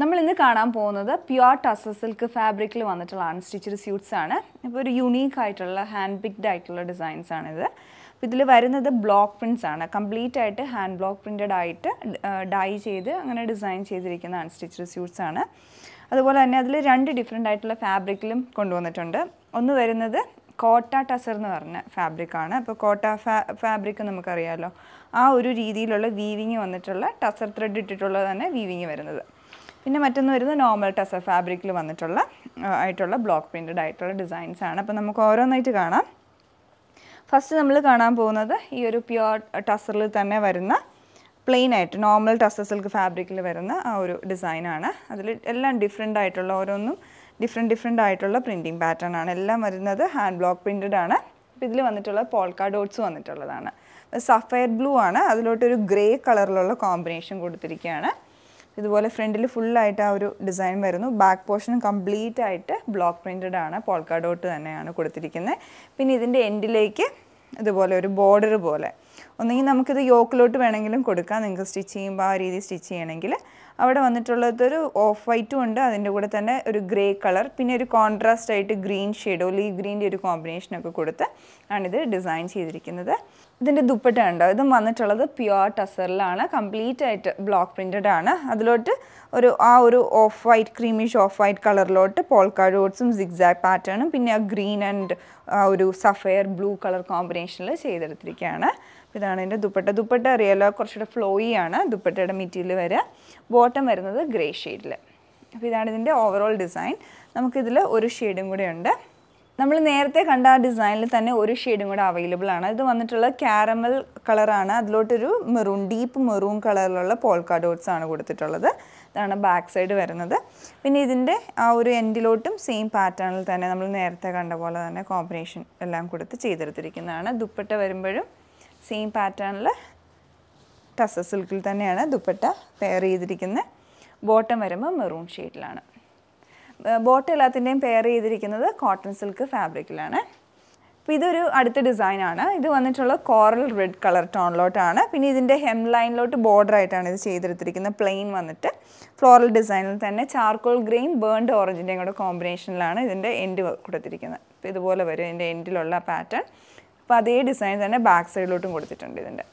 നമ്മൾ ഇന്ന് കാണാൻ പോകുന്നത് പ്യുവർ ടസ് സിൽക്ക് ഫാബ്രിക്കിൽ വന്നിട്ടുള്ള അൺസ്റ്റിച്ചഡ് സ്യൂട്ട്സ് ആണ് അപ്പോൾ ഒരു യുണീക്ക് ആയിട്ടുള്ള ഹാൻഡ് പിക്ഡ് ആയിട്ടുള്ള ഡിസൈൻസ് ആണിത് അപ്പോൾ ഇതിൽ വരുന്നത് ബ്ലോക്ക് പ്രിൻസ് ആണ് കംപ്ലീറ്റ് ആയിട്ട് ഹാൻഡ് ബ്ലോക്ക് പ്രിൻറ്റഡ് ആയിട്ട് ഡൈ ചെയ്ത് അങ്ങനെ ഡിസൈൻ ചെയ്തിരിക്കുന്ന അൺസ്റ്റിച്ചഡ് സ്യൂട്ട്സ് ആണ് അതുപോലെ തന്നെ അതിൽ രണ്ട് ഡിഫറെൻ്റ് ആയിട്ടുള്ള ഫാബ്രിക്കിലും കൊണ്ടുവന്നിട്ടുണ്ട് ഒന്ന് വരുന്നത് കോട്ട ടസർ എന്ന് പറഞ്ഞ ഫാബ്രിക്കാണ് അപ്പോൾ കോട്ട ഫാ ഫാബ്രിക് നമുക്കറിയാമല്ലോ ആ ഒരു രീതിയിലുള്ള വീവിങ് വന്നിട്ടുള്ള ടസർ ത്രെഡ് ഇട്ടിട്ടുള്ളത് തന്നെ വീവിങ് വരുന്നത് പിന്നെ മറ്റൊന്ന് വരുന്നത് നോർമൽ ടെസ ഫാബ്രിക്കിൽ വന്നിട്ടുള്ള ആയിട്ടുള്ള ബ്ലോക്ക് പ്രിൻറ്റഡ് ആയിട്ടുള്ള ഡിസൈൻസ് ആണ് അപ്പോൾ നമുക്ക് ഓരോന്നായിട്ട് കാണാം ഫസ്റ്റ് നമ്മൾ കാണാൻ പോകുന്നത് ഈ ഒരു പ്യുവർ ടസറിൽ തന്നെ വരുന്ന പ്ലെയിൻ നോർമൽ ടസർ സിൽക്ക് ഫാബ്രിക്കിൽ വരുന്ന ആ ഒരു ഡിസൈനാണ് അതിൽ എല്ലാം ഡിഫറെൻ്റ് ആയിട്ടുള്ള ഓരോന്നും ഡിഫറെൻ്റ് ഡിഫറെൻ്റ് ആയിട്ടുള്ള പ്രിൻറ്റിങ് പാറ്റേൺ ആണ് എല്ലാം വരുന്നത് ഹാൻഡ് ബ്ലോക്ക് പ്രിൻറ്റഡ് ആണ് അപ്പോൾ ഇതിൽ വന്നിട്ടുള്ള പോൾക്കാ ഡോട്ട്സ് വന്നിട്ടുള്ളതാണ് സഫയർ ബ്ലൂ ആണ് അതിലോട്ടൊരു ഗ്രേ കളറിലുള്ള കോമ്പിനേഷൻ കൊടുത്തിരിക്കുകയാണ് ഇതുപോലെ ഫ്രണ്ടിൽ ഫുള്ളായിട്ട് ആ ഒരു ഡിസൈൻ വരുന്നു ബാക്ക് പോർഷൻ കംപ്ലീറ്റ് ആയിട്ട് ബ്ലോക്ക് പ്രിൻറ്റഡ് ആണ് പോൾക്കാ ഡോട്ട് തന്നെയാണ് കൊടുത്തിരിക്കുന്നത് പിന്നെ ഇതിൻ്റെ എൻഡിലേക്ക് ഇതുപോലെ ഒരു ബോർഡർ പോലെ ഒന്നെങ്കിൽ നമുക്കിത് യോക്കിലോട്ട് വേണമെങ്കിലും കൊടുക്കാം നിങ്ങൾക്ക് സ്റ്റിച്ച് ചെയ്യുമ്പോൾ ആ രീതി സ്റ്റിച്ച് ചെയ്യണമെങ്കിൽ അവിടെ വന്നിട്ടുള്ളതൊരു ഓഫ് വൈറ്റും ഉണ്ട് അതിൻ്റെ കൂടെ തന്നെ ഒരു ഗ്രേ കളർ പിന്നെ ഒരു കോൺട്രാസ്റ്റ് ആയിട്ട് ഗ്രീൻ ഷെയ്ഡോ ഒലീവ് ഗ്രീൻ്റെ ഒരു കോമ്പിനേഷനൊക്കെ കൊടുത്ത് ആണിത് ഡിസൈൻ ചെയ്തിരിക്കുന്നത് ഇതിൻ്റെ ദുപ്പട്ട ഉണ്ടോ ഇതും വന്നിട്ടുള്ളത് പ്യുവർ ടസറിലാണ് കംപ്ലീറ്റ് ആയിട്ട് ബ്ലോക്ക് പ്രിൻറ്റഡ് ആണ് അതിലോട്ട് ഒരു ആ ഒരു off white creamish off white കളറിലോട്ട് പോൾക്കാ ഡോട്ട്സും സിഗ്സാഗ് പാറ്റേണും പിന്നെ ആ ഗ്രീൻ ആൻഡ് ഒരു സഫയർ ബ്ലൂ കളർ കോമ്പിനേഷനിൽ ചെയ്തെടുത്തിരിക്കുകയാണ് ഇതാണ് എൻ്റെ ദുപ്പട്ട ദുപ്പട്ട അറിയാലോ കുറച്ചുകൂടെ ഫ്ലോയി ആണ് ദുപ്പട്ടയുടെ മെറ്റീരിയൽ വരെ ബോട്ടം വരുന്നത് ഗ്രേ ഷെയ്ഡിൽ അപ്പോൾ ഇതാണ് ഇതിൻ്റെ ഓവറോൾ ഡിസൈൻ നമുക്കിതിൽ ഒരു ഷെയ്ഡും കൂടെ ഉണ്ട് നമ്മൾ നേരത്തെ കണ്ട ആ ഡിസൈനിൽ തന്നെ ഒരു ഷെയ്ഡും കൂടെ അവൈലബിൾ ആണ് ഇത് വന്നിട്ടുള്ള ക്യാരമൽ കളറാണ് അതിലോട്ടൊരു മെറൂൺ ഡീപ്പ് മെറൂൺ കളറിലുള്ള പോൾക്ക ഡോട്ട്സ് ആണ് കൊടുത്തിട്ടുള്ളത് ഇതാണ് ബാക്ക് സൈഡ് വരുന്നത് പിന്നെ ഇതിൻ്റെ ആ ഒരു എൻഡിലോട്ടും സെയിം പാറ്റേണിൽ തന്നെ നമ്മൾ നേരത്തെ കണ്ട പോലെ തന്നെ കോമ്പിനേഷൻ എല്ലാം കൊടുത്ത് ചെയ്തെടുത്തിരിക്കുന്നതാണ് ദുപ്പട്ട വരുമ്പോഴും സെയിം പാറ്റേണിൽ ടസ സിൽക്കിൽ തന്നെയാണ് ദുപ്പട്ട പെയർ ചെയ്തിരിക്കുന്നത് ബോട്ടം വരുമ്പോൾ മെറൂൺ ഷെയ്ഡിലാണ് ബോട്ട് എല്ലാത്തിൻ്റെയും പെയർ ചെയ്തിരിക്കുന്നത് കോട്ടൺ സിൽക്ക് ഫാബ്രിക്കിലാണ് അപ്പോൾ ഇതൊരു അടുത്ത ഡിസൈനാണ് ഇത് വന്നിട്ടുള്ള കോറൽ റെഡ് കളർ ടോണിലോട്ടാണ് പിന്നെ ഇതിൻ്റെ ഹെം ലൈനിലോട്ട് ബോർഡർ ആയിട്ടാണ് ഇത് ചെയ്തെടുത്തിരിക്കുന്നത് പ്ലെയിൻ വന്നിട്ട് ഫ്ലോറൽ ഡിസൈനിൽ തന്നെ ചാർക്കോൾ ഗ്രീൻ ബേൺഡ് ഓറഞ്ചിൻ്റെയും കൂടെ കോമ്പിനേഷനിലാണ് ഇതിൻ്റെ എൻഡ് കൊടുത്തിരിക്കുന്നത് അപ്പോൾ ഇതുപോലെ വരും ഇതിൻ്റെ എൻഡിലുള്ള പാറ്റേൺ അപ്പോൾ അതേ ഡിസൈൻ തന്നെ ബാക്ക് സൈഡിലോട്ടും കൊടുത്തിട്ടുണ്ട് ഇതിൻ്റെ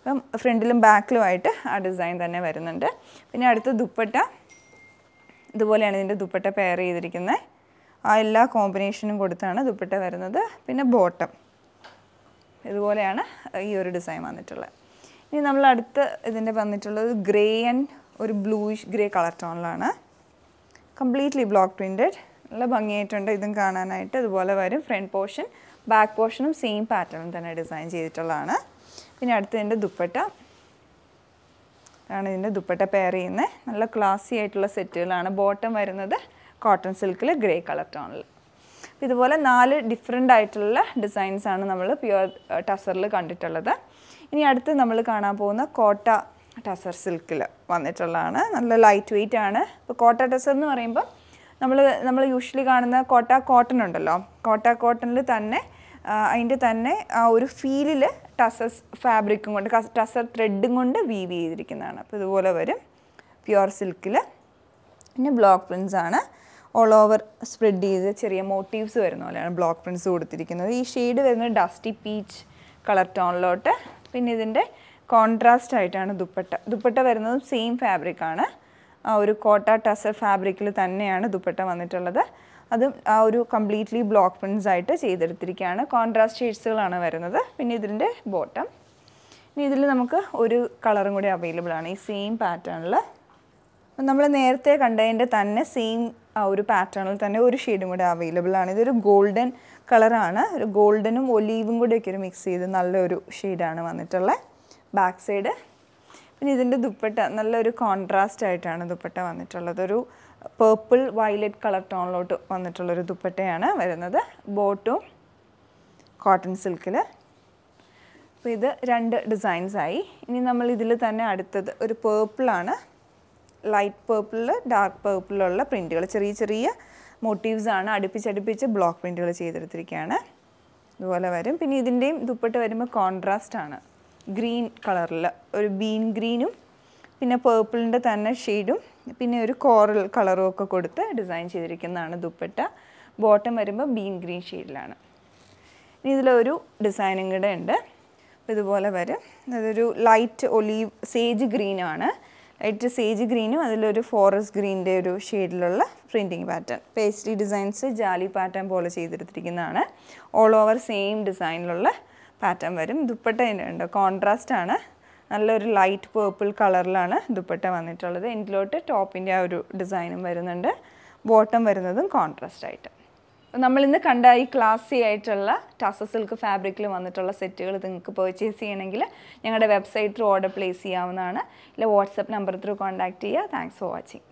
അപ്പം ഫ്രണ്ടിലും ബാക്കിലുമായിട്ട് ആ ഡിസൈൻ തന്നെ വരുന്നുണ്ട് പിന്നെ അടുത്ത ദുപ്പട്ട ഇതുപോലെയാണ് ഇതിൻ്റെ ദുപ്പട്ട പെയർ ചെയ്തിരിക്കുന്നത് ആ എല്ലാ കോമ്പിനേഷനും കൊടുത്താണ് ദുപ്പട്ട വരുന്നത് പിന്നെ ബോട്ടം ഇതുപോലെയാണ് ഈ ഒരു ഡിസൈൻ വന്നിട്ടുള്ളത് ഇനി നമ്മൾ അടുത്ത് ഇതിൻ്റെ വന്നിട്ടുള്ളത് ഗ്രേ ആൻഡ് ഒരു ബ്ലൂയിഷ് ഗ്രേ കളർ ടോണിലാണ് കംപ്ലീറ്റ്ലി ബ്ലോക്ക് പ്രിൻറ്റഡ് നല്ല ഭംഗിയായിട്ടുണ്ട് ഇതും കാണാനായിട്ട് ഇതുപോലെ വരും ഫ്രണ്ട് പോർഷൻ ബാക്ക് പോർഷനും സെയിം പാറ്റേൺ തന്നെ ഡിസൈൻ ചെയ്തിട്ടുള്ളതാണ് പിന്നെ അടുത്തതിൻ്റെ ദുപ്പട്ട അതാണ് ഇതിൻ്റെ ദുപ്പട്ട പെയർ ചെയ്യുന്നത് നല്ല ക്ലാസി ആയിട്ടുള്ള സെറ്റുകളാണ് ബോട്ടം വരുന്നത് കോട്ടൺ സിൽക്കിൽ ഗ്രേ കളർ ടോണിൽ ഇതുപോലെ നാല് ഡിഫറെൻ്റ് ആയിട്ടുള്ള ഡിസൈൻസാണ് നമ്മൾ പ്യുവർ ടസറിൽ കണ്ടിട്ടുള്ളത് ഇനി അടുത്ത് നമ്മൾ കാണാൻ പോകുന്ന കോട്ട ടസർ സിൽക്കിൽ വന്നിട്ടുള്ളതാണ് നല്ല ലൈറ്റ് വെയിറ്റ് ആണ് ഇപ്പോൾ കോട്ട ടസർ എന്ന് പറയുമ്പോൾ നമ്മൾ നമ്മൾ യൂഷ്വലി കാണുന്ന കോട്ട കോട്ടൺ ഉണ്ടല്ലോ കോട്ട കോട്ടണിൽ തന്നെ അതിൻ്റെ തന്നെ ആ ഒരു ഫീലിൽ ടസസ് ഫാബ്രിക്കും കൊണ്ട് ടസർ ത്രെഡും കൊണ്ട് വീവ് ചെയ്തിരിക്കുന്നതാണ് അപ്പോൾ ഇതുപോലെ വരും പ്യുവർ സിൽക്കിൽ പിന്നെ ബ്ലോക്ക് പ്രിൻസ് ആണ് ഓൾ ഓവർ സ്പ്രെഡ് ചെയ്ത് ചെറിയ മോട്ടീവ്സ് വരുന്ന പോലെയാണ് ബ്ലോക്ക് പ്രിൻസ് കൊടുത്തിരിക്കുന്നത് ഈ ഷെയ്ഡ് വരുന്നത് ഡസ്റ്റി പീച്ച് കളർ ടോണിലോട്ട് പിന്നെ ഇതിൻ്റെ കോൺട്രാസ്റ്റ് ആയിട്ടാണ് ദുപ്പട്ട ദുപ്പട്ട വരുന്നതും സെയിം ഫാബ്രിക്കാണ് ആ ഒരു കോട്ട ടസർ ഫാബ്രിക്കിൽ തന്നെയാണ് ദുപ്പട്ട വന്നിട്ടുള്ളത് അതും ആ ഒരു കംപ്ലീറ്റ്ലി ബ്ലോക്ക് പ്രിൻസ് ആയിട്ട് ചെയ്തെടുത്തിരിക്കുകയാണ് കോൺട്രാസ്റ്റ് ഷെയ്ഡ്സുകളാണ് വരുന്നത് പിന്നെ ഇതിൻ്റെ ബോട്ടം ഇനി ഇതിൽ നമുക്ക് ഒരു കളറും കൂടി അവൈലബിൾ ആണ് ഈ സെയിം പാറ്റേണിൽ നമ്മൾ നേരത്തെ കണ്ടതിൻ്റെ തന്നെ സെയിം ആ ഒരു പാറ്റേണിൽ തന്നെ ഒരു ഷെയ്ഡും കൂടി അവൈലബിൾ ആണ് ഇതൊരു ഗോൾഡൻ കളറാണ് ഒരു ഗോൾഡനും ഒലീവും കൂടിയൊക്കെ ഒരു മിക്സ് ചെയ്ത് നല്ലൊരു ഷെയ്ഡാണ് വന്നിട്ടുള്ളത് ബാക്ക് സൈഡ് പിന്നെ ഇതിൻ്റെ ദുപ്പട്ട നല്ലൊരു കോൺട്രാസ്റ്റ് ആയിട്ടാണ് ദുപ്പട്ട വന്നിട്ടുള്ളത് ഒരു പേർപ്പിൾ വയലറ്റ് കളർ ടോണിലോട്ട് വന്നിട്ടുള്ളൊരു ദുപ്പട്ടയാണ് വരുന്നത് ബോട്ടും കോട്ടൺ സിൽക്കിൽ അപ്പോൾ ഇത് രണ്ട് ഡിസൈൻസായി ഇനി നമ്മൾ ഇതിൽ തന്നെ അടുത്തത് ഒരു പേർപ്പിളാണ് ലൈറ്റ് പേർപ്പിളിൽ ഡാർക്ക് പേർപ്പിളിലുള്ള പ്രിൻറ്റുകൾ ചെറിയ ചെറിയ മോട്ടീവ്സാണ് അടുപ്പിച്ചടുപ്പിച്ച് ബ്ലോക്ക് പ്രിൻറ്റുകൾ ചെയ്തെടുത്തിരിക്കുകയാണ് ഇതുപോലെ വരും പിന്നെ ഇതിൻ്റെയും ദുപ്പട്ട് വരുമ്പോൾ കോൺട്രാസ്റ്റാണ് ഗ്രീൻ കളറിൽ ഒരു ബീൻ ഗ്രീനും പിന്നെ പേർപ്പിളിൻ്റെ തന്നെ ഷെയ്ഡും പിന്നെ ഒരു കോറൽ കളറും ഒക്കെ കൊടുത്ത് ഡിസൈൻ ചെയ്തിരിക്കുന്നതാണ് ദുപ്പട്ട ബോട്ടം വരുമ്പോൾ ബീൻ ഗ്രീൻ ഷെയ്ഡിലാണ് ഇനി ഇതിലൊരു ഡിസൈനും കൂടെ ഉണ്ട് ഇതുപോലെ വരും അതൊരു ലൈറ്റ് ഒലീവ് സേജ് ഗ്രീനാണ് ലൈറ്റ് സേജ് ഗ്രീനും അതിലൊരു ഫോറസ്റ്റ് ഗ്രീൻ്റെ ഒരു ഷെയ്ഡിലുള്ള പ്രിൻറ്റിങ് പാറ്റേൺ പേസ്റ്റി ഡിസൈൻസ് ജാലി പാറ്റേൺ പോലെ ചെയ്തെടുത്തിരിക്കുന്നതാണ് ഓൾ ഓവർ സെയിം ഡിസൈനിലുള്ള പാറ്റേൺ വരും ദുപ്പട്ട ഉണ്ട് കോൺട്രാസ്റ്റ് ആണ് നല്ലൊരു ലൈറ്റ് പേർപ്പിൾ കളറിലാണ് ദുപ്പട്ട വന്നിട്ടുള്ളത് ഇതിലോട്ട് ടോപ്പിൻ്റെ ആ ഒരു ഡിസൈനും വരുന്നുണ്ട് ബോട്ടം വരുന്നതും കോൺട്രാസ്റ്റ് ആയിട്ട് നമ്മളിന്ന് കണ്ട ഈ ക്ലാസ്സി ആയിട്ടുള്ള ടാസ സിൽക്ക് ഫാബ്രിക്കിൽ വന്നിട്ടുള്ള സെറ്റുകൾ നിങ്ങൾക്ക് പേർച്ചേസ് ചെയ്യണമെങ്കിൽ ഞങ്ങളുടെ വെബ്സൈറ്റ് ഓർഡർ പ്ലേസ് ചെയ്യാവുന്നതാണ് ഇല്ല വാട്സപ്പ് നമ്പർ ത്രൂ കോൺടാക്റ്റ് ചെയ്യുക താങ്ക്സ് ഫോർ വാച്ചിങ്